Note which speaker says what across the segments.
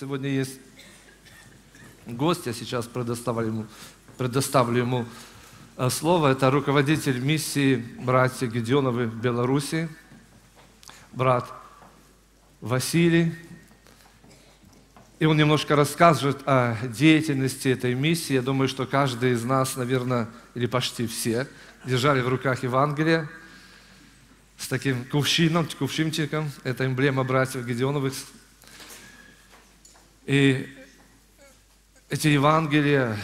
Speaker 1: сегодня есть гость, я сейчас предоставлю ему, предоставлю ему э, слово. Это руководитель миссии братья Гедеоновы в Беларуси, брат Василий. И он немножко расскажет о деятельности этой миссии. Я думаю, что каждый из нас, наверное, или почти все, держали в руках Евангелие с таким кувшином, кувшинчиком. Это эмблема братьев Гедеоновых, и эти Евангелия,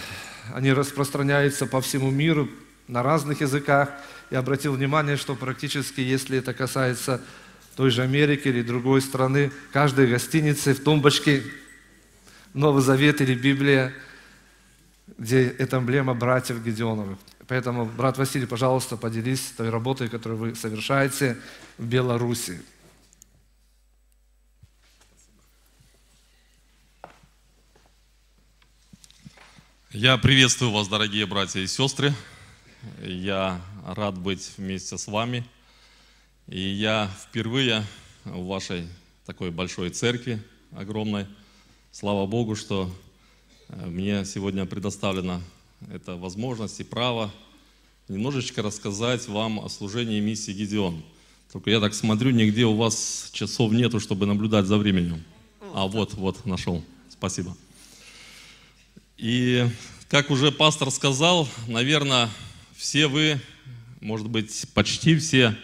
Speaker 1: они распространяются по всему миру на разных языках. Я обратил внимание, что практически, если это касается той же Америки или другой страны, каждой гостинице в тумбочке Новый Завет или Библия, где эта эмблема братьев Гедеоновых. Поэтому, брат Василий, пожалуйста, поделись той работой, которую вы совершаете в Беларуси.
Speaker 2: Я приветствую вас, дорогие братья и сестры. Я рад быть вместе с вами. И я впервые в вашей такой большой церкви огромной. Слава Богу, что э, мне сегодня предоставлена эта возможность и право немножечко рассказать вам о служении миссии Гедеон. Только я так смотрю, нигде у вас часов нету, чтобы наблюдать за временем. А вот, вот, нашел. Спасибо. И как уже пастор сказал, наверное, все вы, может быть, почти все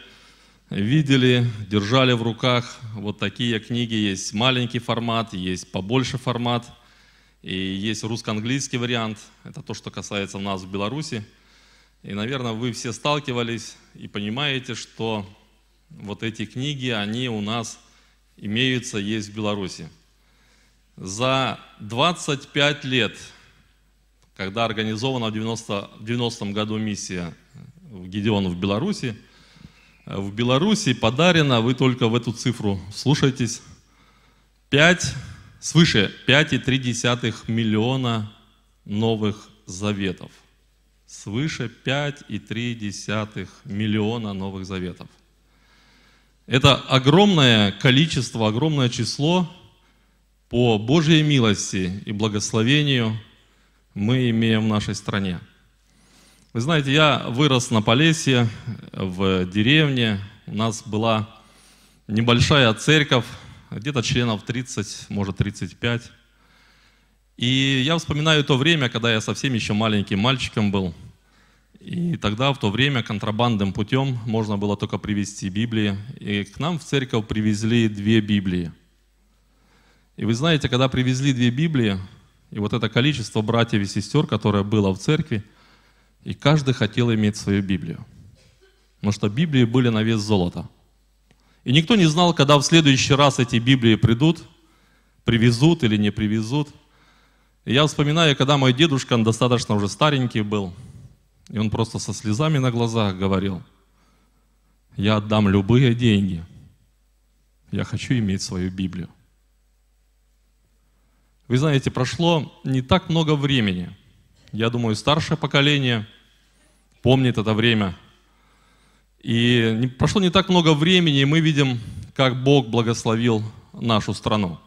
Speaker 2: видели, держали в руках. Вот такие книги есть маленький формат, есть побольше формат, и есть русско-английский вариант. Это то, что касается нас в Беларуси. И, наверное, вы все сталкивались и понимаете, что вот эти книги, они у нас имеются, есть в Беларуси. За 25 лет – когда организована в 90, 90 году миссия в э, Гедеон в Беларуси. Э, в Беларуси подарено, вы только в эту цифру слушайтесь, 5, свыше 5,3 миллиона новых заветов. Свыше 5,3 миллиона новых заветов. Это огромное количество, огромное число по Божьей милости и благословению – мы имеем в нашей стране. Вы знаете, я вырос на Полесье, в деревне. У нас была небольшая церковь, где-то членов 30, может 35. И я вспоминаю то время, когда я совсем еще маленьким мальчиком был. И тогда, в то время, контрабандным путем можно было только привезти Библии. И к нам в церковь привезли две Библии. И вы знаете, когда привезли две Библии, и вот это количество братьев и сестер, которое было в церкви, и каждый хотел иметь свою Библию. Потому что Библии были на вес золота. И никто не знал, когда в следующий раз эти Библии придут, привезут или не привезут. И я вспоминаю, когда мой дедушка, он достаточно уже старенький был, и он просто со слезами на глазах говорил, я отдам любые деньги, я хочу иметь свою Библию. Вы знаете, прошло не так много времени. Я думаю, старшее поколение помнит это время. И прошло не так много времени, и мы видим, как Бог благословил нашу страну.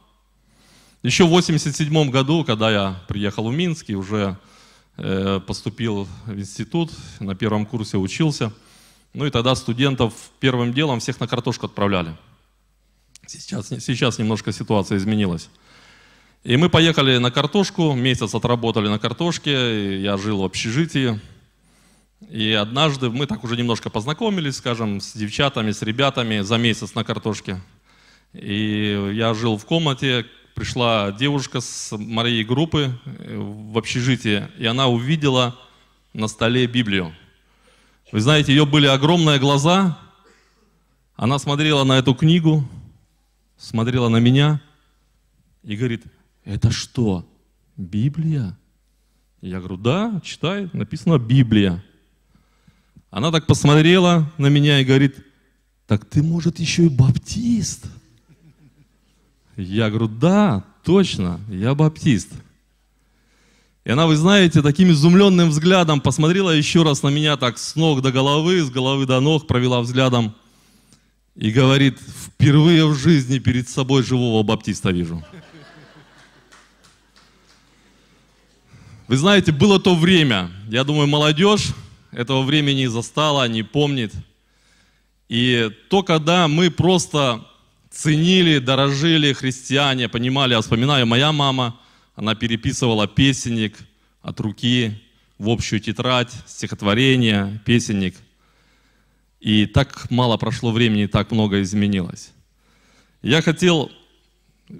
Speaker 2: Еще в 1987 году, когда я приехал в Минск и уже э, поступил в институт, на первом курсе учился, ну и тогда студентов первым делом всех на картошку отправляли. Сейчас, сейчас немножко ситуация изменилась. И мы поехали на картошку, месяц отработали на картошке, я жил в общежитии. И однажды мы так уже немножко познакомились, скажем, с девчатами, с ребятами за месяц на картошке. И я жил в комнате, пришла девушка с моей группы э, в общежитие, и она увидела на столе Библию. Вы знаете, ее были огромные глаза, она смотрела на эту книгу, смотрела на меня и говорит – это что, Библия? Я говорю, да, читай, написано Библия. Она так посмотрела на меня и говорит, так ты, может, еще и баптист? Я говорю, да, точно, я баптист. И она, вы знаете, таким изумленным взглядом посмотрела еще раз на меня так с ног до головы, с головы до ног, провела взглядом и говорит, впервые в жизни перед собой живого баптиста вижу. Вы знаете, было то время, я думаю, молодежь этого времени не застала, не помнит. И то, когда мы просто ценили, дорожили христиане, понимали, я вспоминаю, моя мама, она переписывала песенник от руки в общую тетрадь, стихотворение, песенник. И так мало прошло времени, так много изменилось. Я хотел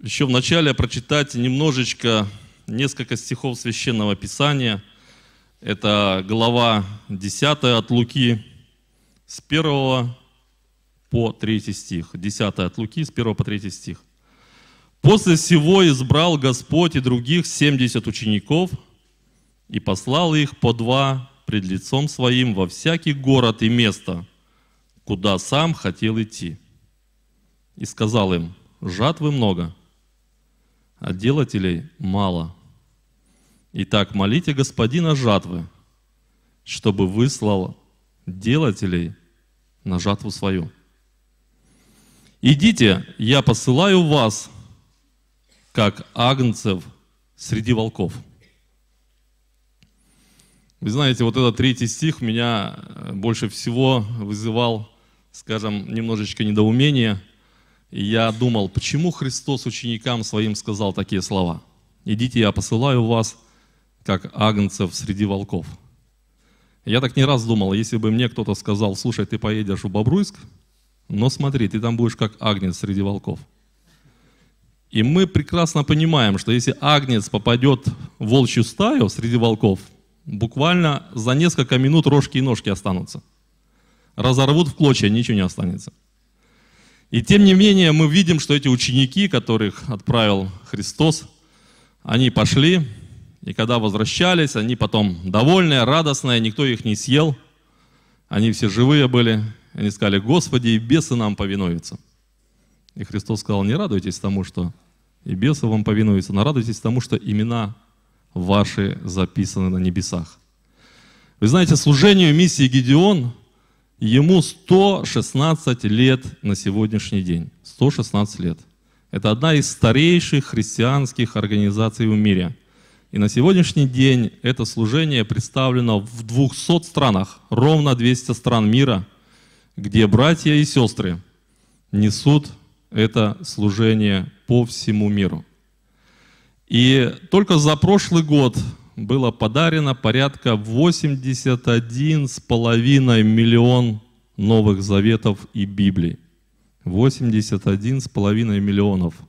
Speaker 2: еще вначале прочитать немножечко несколько стихов Священного Писания. Это глава 10 от Луки с 1 по 3 стих. 10 от Луки с 1 по 3 стих. «После всего избрал Господь и других 70 учеников и послал их по два пред лицом своим во всякий город и место, куда сам хотел идти. И сказал им, жатвы много, а делателей мало. Итак, молите Господина жатвы, чтобы выслал делателей на жатву свою. Идите, я посылаю вас, как агнцев среди волков. Вы знаете, вот этот третий стих меня э, больше всего вызывал, скажем, немножечко недоумение. И я думал, почему Христос ученикам своим сказал такие слова? «Идите, я посылаю вас, как агнцев среди волков. Я так не раз думал, если бы мне кто-то сказал, слушай, ты поедешь в Бобруйск, но смотри, ты там будешь как агнец среди волков. И мы прекрасно понимаем, что если агнец попадет в волчью стаю среди волков, буквально за несколько минут рожки и ножки останутся. Разорвут в клочья, ничего не останется. И тем не менее мы видим, что эти ученики, которых отправил Христос, они пошли, и когда возвращались, они потом довольные, радостные, никто их не съел. Они все живые были. Они сказали, Господи, и бесы нам повинуются. И Христос сказал, не радуйтесь тому, что и бесы вам повинуются, но радуйтесь тому, что имена ваши записаны на небесах. Вы знаете, служению миссии Гедеон ему 116 лет на сегодняшний день. 116 лет. Это одна из старейших христианских организаций в мире – и на сегодняшний день это служение представлено в 200 странах, ровно 200 стран мира, где братья и сестры несут это служение по всему миру. И только за прошлый год было подарено порядка 81,5 миллион новых заветов и Библий. 81,5 миллионов –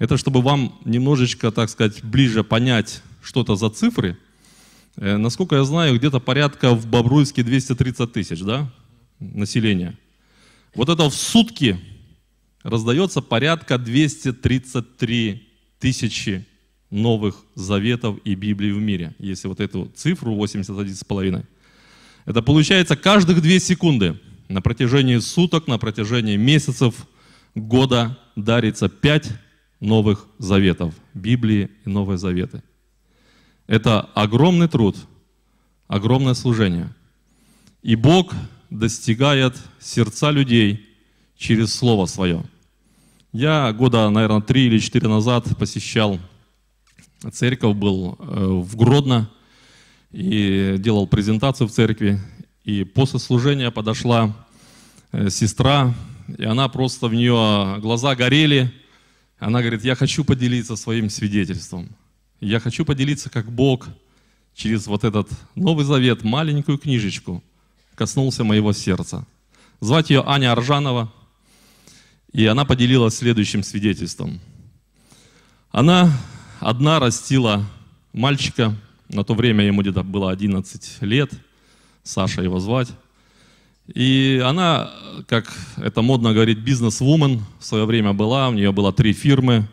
Speaker 2: это чтобы вам немножечко, так сказать, ближе понять, что это за цифры. Э, насколько я знаю, где-то порядка в Бобруйске 230 тысяч да, населения. Вот это в сутки раздается порядка 233 тысячи новых заветов и Библии в мире, если вот эту цифру 81,5. Это получается каждых 2 секунды на протяжении суток, на протяжении месяцев, года дарится 5 Новых Заветов, Библии и Новые Заветы. Это огромный труд, огромное служение. И Бог достигает сердца людей через Слово Свое. Я года, наверное, три или четыре назад посещал церковь, был э, в Гродно и делал презентацию в церкви. И после служения подошла э, сестра, и она просто в нее глаза горели – она говорит, я хочу поделиться своим свидетельством. Я хочу поделиться, как Бог через вот этот Новый Завет, маленькую книжечку, коснулся моего сердца. Звать ее Аня Аржанова, и она поделилась следующим свидетельством. Она одна растила мальчика, на то время ему где-то было 11 лет, Саша его звать. И она, как это модно говорить, бизнес-вумен в свое время была, у нее было три фирмы,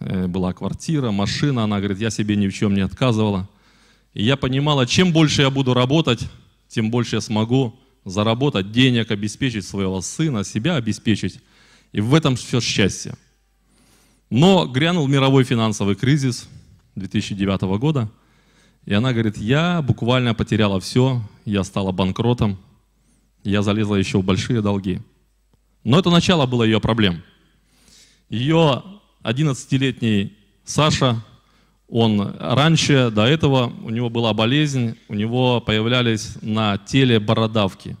Speaker 2: э, была квартира, машина, она говорит, я себе ни в чем не отказывала. И я понимала, чем больше я буду работать, тем больше я смогу заработать денег, обеспечить своего сына, себя обеспечить. И в этом все счастье. Но грянул мировой финансовый кризис 2009 года, и она говорит, я буквально потеряла все, я стала банкротом, я залезла еще в большие долги. Но это начало было ее проблем. Ее 11-летний Саша, он раньше, до этого, у него была болезнь, у него появлялись на теле бородавки.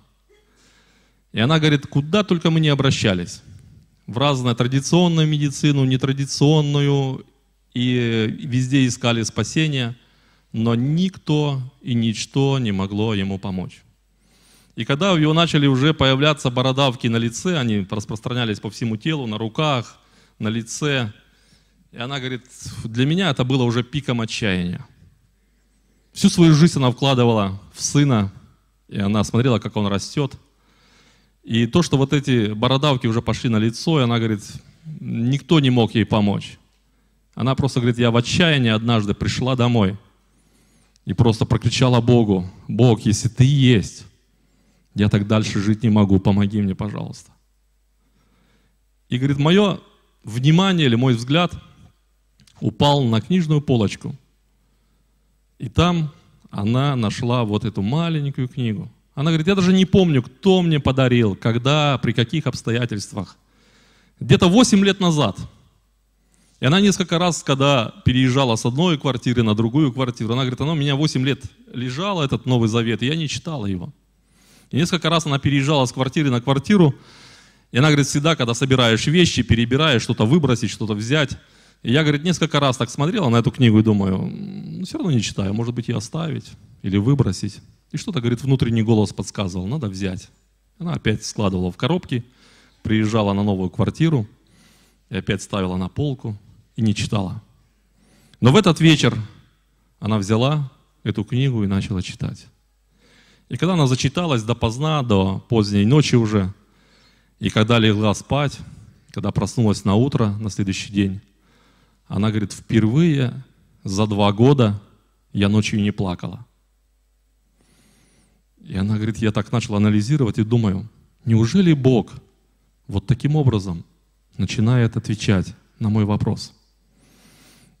Speaker 2: И она говорит, куда только мы не обращались. В разную традиционную медицину, нетрадиционную, и везде искали спасения, но никто и ничто не могло ему помочь. И когда у него начали уже появляться бородавки на лице, они распространялись по всему телу, на руках, на лице. И она говорит, для меня это было уже пиком отчаяния. Всю свою жизнь она вкладывала в сына, и она смотрела, как он растет. И то, что вот эти бородавки уже пошли на лицо, и она говорит, никто не мог ей помочь. Она просто говорит, я в отчаянии однажды пришла домой и просто прокричала Богу, Бог, если ты есть, я так дальше жить не могу, помоги мне, пожалуйста. И говорит, мое внимание или мой взгляд упал на книжную полочку. И там она нашла вот эту маленькую книгу. Она говорит, я даже не помню, кто мне подарил, когда, при каких обстоятельствах. Где-то 8 лет назад. И она несколько раз, когда переезжала с одной квартиры на другую квартиру, она говорит, она у меня 8 лет лежала, этот Новый Завет, и я не читала его. И несколько раз она переезжала с квартиры на квартиру, и она говорит, всегда, когда собираешь вещи, перебираешь, что-то выбросить, что-то взять. И я, говорит, несколько раз так смотрела на эту книгу и думаю, ну, все равно не читаю, может быть, ее оставить или выбросить. И что-то, говорит, внутренний голос подсказывал, надо взять. Она опять складывала в коробки, приезжала на новую квартиру и опять ставила на полку и не читала. Но в этот вечер она взяла эту книгу и начала читать. И когда она зачиталась допоздна, до поздней ночи уже, и когда легла спать, когда проснулась на утро, на следующий день, она говорит, впервые за два года я ночью не плакала. И она говорит, я так начал анализировать и думаю, неужели Бог вот таким образом начинает отвечать на мой вопрос?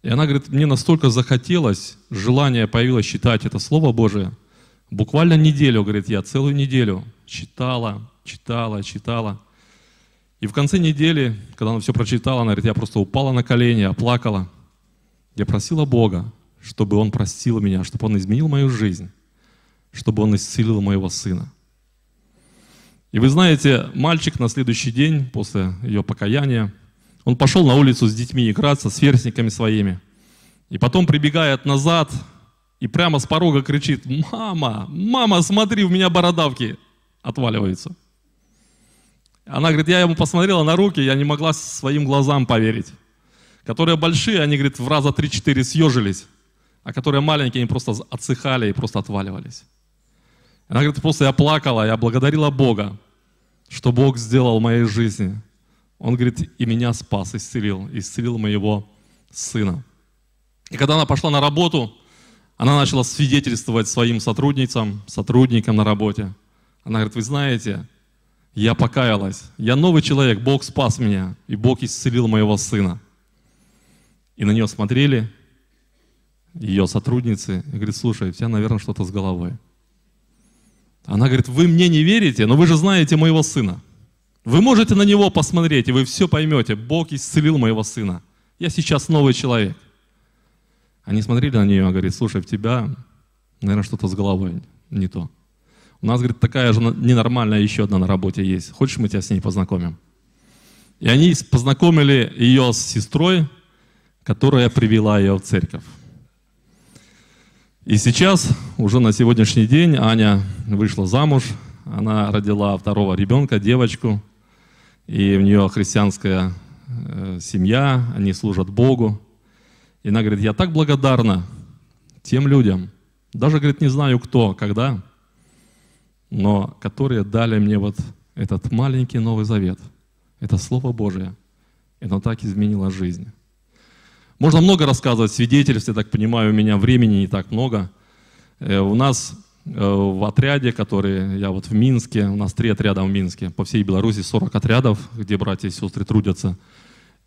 Speaker 2: И она говорит, мне настолько захотелось, желание появилось читать это Слово Божие – Буквально неделю, говорит, я целую неделю читала, читала, читала. И в конце недели, когда она все прочитала, она говорит, я просто упала на колени, оплакала. Я просила Бога, чтобы Он простил меня, чтобы Он изменил мою жизнь, чтобы Он исцелил моего сына. И вы знаете, мальчик на следующий день после ее покаяния, он пошел на улицу с детьми играться, с верстниками своими. И потом, прибегает назад, и прямо с порога кричит, мама, мама, смотри, у меня бородавки отваливаются. Она говорит, я ему посмотрела на руки, я не могла своим глазам поверить. Которые большие, они, говорит, в раза 3-4 съежились, а которые маленькие, они просто отсыхали и просто отваливались. Она говорит, просто я плакала, я благодарила Бога, что Бог сделал в моей жизни. Он говорит, и меня спас, исцелил, исцелил моего сына. И когда она пошла на работу, она начала свидетельствовать своим сотрудницам, сотрудникам на работе. Она говорит, вы знаете, я покаялась, я новый человек, Бог спас меня, и Бог исцелил моего сына. И на нее смотрели ее сотрудницы, и говорит, слушай, у тебя, наверное, что-то с головой. Она говорит, вы мне не верите, но вы же знаете моего сына. Вы можете на него посмотреть, и вы все поймете. Бог исцелил моего сына. Я сейчас новый человек. Они смотрели на нее, она говорит, слушай, в тебя, наверное, что-то с головой не то. У нас, говорит, такая же ненормальная еще одна на работе есть. Хочешь, мы тебя с ней познакомим? И они познакомили ее с сестрой, которая привела ее в церковь. И сейчас, уже на сегодняшний день, Аня вышла замуж, она родила второго ребенка, девочку, и у нее христианская э, семья, они служат Богу. И она говорит, я так благодарна тем людям, даже, говорит, не знаю кто, когда, но которые дали мне вот этот маленький Новый Завет, это Слово Божие. И оно так изменило жизнь. Можно много рассказывать свидетельств, я так понимаю, у меня времени не так много. Э, у нас э, в отряде, который я вот в Минске, у нас три отряда в Минске, по всей Беларуси 40 отрядов, где братья и сестры трудятся –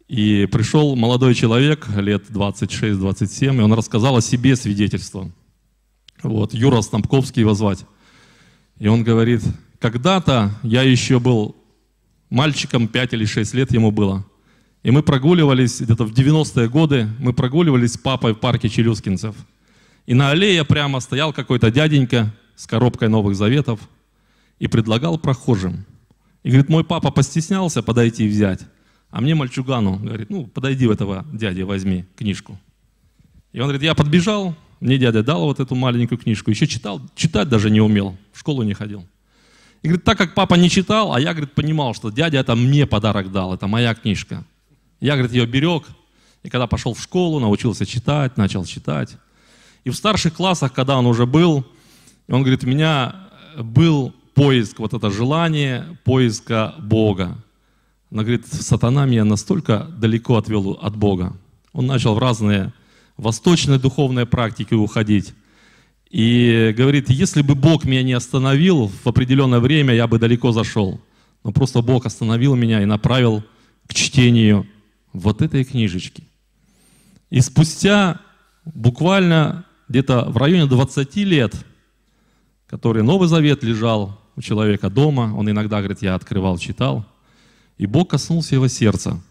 Speaker 2: и пришел молодой человек, лет 26-27, и он рассказал о себе свидетельство. Вот, Юра Стампковский его звать. И он говорит, когда-то я еще был мальчиком, 5 или 6 лет ему было. И мы прогуливались, где-то в 90-е годы, мы прогуливались с папой в парке Челюскинцев. И на аллее прямо стоял какой-то дяденька с коробкой Новых Заветов и предлагал прохожим. И говорит, мой папа постеснялся подойти и взять. А мне мальчугану говорит, ну, подойди в этого дяди, возьми книжку. И он говорит, я подбежал, мне дядя дал вот эту маленькую книжку. Еще читал, читать даже не умел, в школу не ходил. И говорит, так как папа не читал, а я, говорит, понимал, что дядя это мне подарок дал, это моя книжка. Я, говорит, ее берег. И когда пошел в школу, научился читать, начал читать. И в старших классах, когда он уже был, он говорит, у меня был поиск, вот это желание поиска Бога. Она говорит, сатана меня настолько далеко отвел от Бога. Он начал в разные восточные духовные практики уходить. И говорит, если бы Бог меня не остановил в определенное время, я бы далеко зашел. Но просто Бог остановил меня и направил к чтению вот этой книжечки. И спустя буквально где-то в районе 20 лет, который Новый Завет лежал у человека дома, он иногда говорит, я открывал, читал – и Бог коснулся его сердца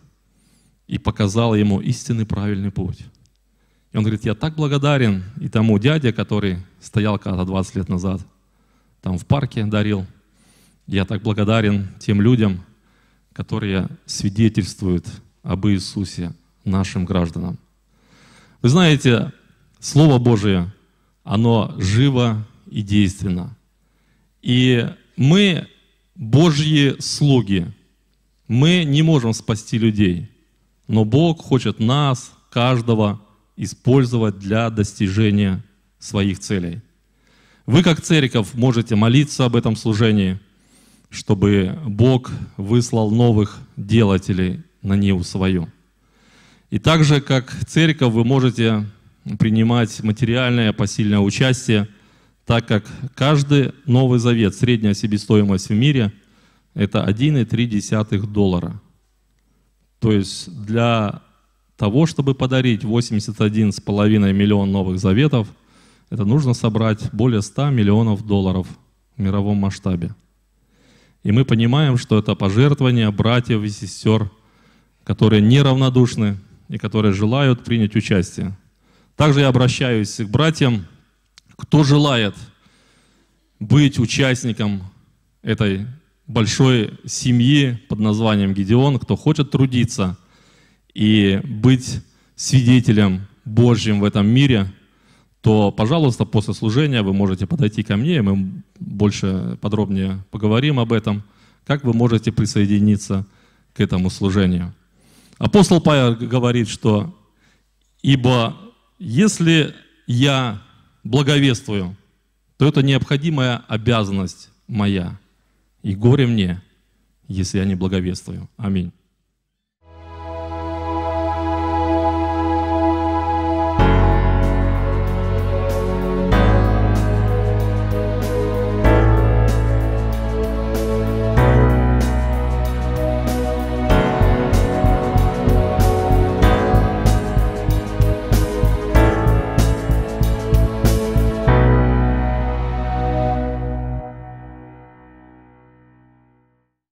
Speaker 2: и показал ему истинный правильный путь. И он говорит, я так благодарен и тому дяде, который стоял когда-то 20 лет назад, там в парке дарил. Я так благодарен тем людям, которые свидетельствуют об Иисусе нашим гражданам. Вы знаете, Слово Божие, оно живо и действенно. И мы Божьи слуги, мы не можем спасти людей, но Бог хочет нас, каждого, использовать для достижения своих целей. Вы, как церковь, можете молиться об этом служении, чтобы Бог выслал новых делателей на Ниву свою. И также, как церковь, вы можете принимать материальное посильное участие, так как каждый Новый Завет, средняя себестоимость в мире – это 1,3 доллара. То есть для того, чтобы подарить 81,5 миллион новых заветов, это нужно собрать более 100 миллионов долларов в мировом масштабе. И мы понимаем, что это пожертвования братьев и сестер, которые неравнодушны и которые желают принять участие. Также я обращаюсь к братьям, кто желает быть участником этой большой семьи под названием Гедеон, кто хочет трудиться и быть свидетелем Божьим в этом мире, то, пожалуйста, после служения вы можете подойти ко мне, и мы больше подробнее поговорим об этом, как вы можете присоединиться к этому служению. Апостол Павел говорит, что «Ибо если я благовествую, то это необходимая обязанность моя». И горе мне, если я не благовествую. Аминь.